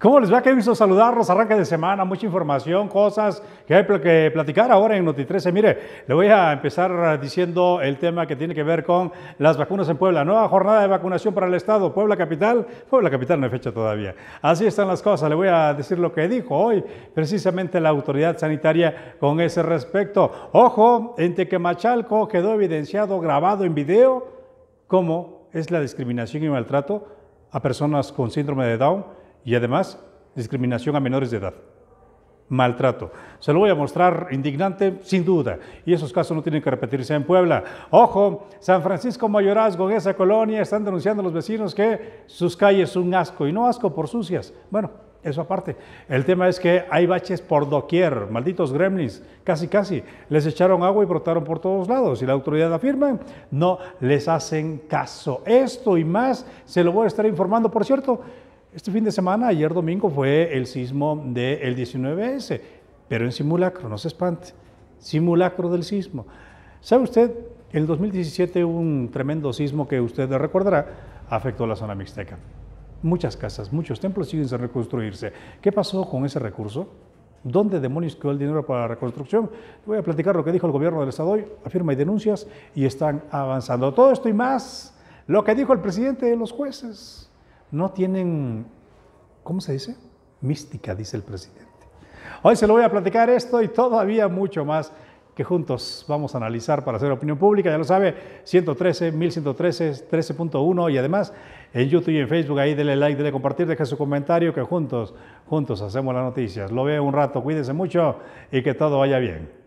¿Cómo les va? Qué gusto saludarlos. Arranque de semana, mucha información, cosas que hay que platicar ahora en Noti13. Mire, le voy a empezar diciendo el tema que tiene que ver con las vacunas en Puebla. Nueva jornada de vacunación para el Estado. Puebla Capital. Puebla Capital no hay fecha todavía. Así están las cosas. Le voy a decir lo que dijo hoy precisamente la autoridad sanitaria con ese respecto. Ojo, en Tequemachalco quedó evidenciado, grabado en video, cómo es la discriminación y maltrato a personas con síndrome de Down y además discriminación a menores de edad. Maltrato. Se lo voy a mostrar indignante, sin duda. Y esos casos no tienen que repetirse en Puebla. Ojo, San Francisco Mayorazgo, en esa colonia, están denunciando a los vecinos que sus calles son asco. Y no asco por sucias. Bueno, eso aparte. El tema es que hay baches por doquier, malditos gremlins, casi casi. Les echaron agua y brotaron por todos lados. Y la autoridad afirma, no les hacen caso. Esto y más se lo voy a estar informando. Por cierto, este fin de semana, ayer domingo, fue el sismo del 19S, pero en simulacro, no se espante, simulacro del sismo. ¿Sabe usted? El 2017 un tremendo sismo que usted recordará afectó la zona mixteca. Muchas casas, muchos templos siguen sin reconstruirse. ¿Qué pasó con ese recurso? ¿Dónde demonios quedó el dinero para la reconstrucción? Voy a platicar lo que dijo el gobierno del Estado hoy, afirma y denuncias, y están avanzando. Todo esto y más, lo que dijo el presidente de los jueces no tienen, ¿cómo se dice? Mística, dice el presidente. Hoy se lo voy a platicar esto y todavía mucho más que juntos vamos a analizar para hacer opinión pública. Ya lo sabe, 113, 1113, 13.1 y además en YouTube y en Facebook. Ahí dele like, denle compartir, deje su comentario que juntos, juntos hacemos las noticias. Lo veo un rato, cuídense mucho y que todo vaya bien.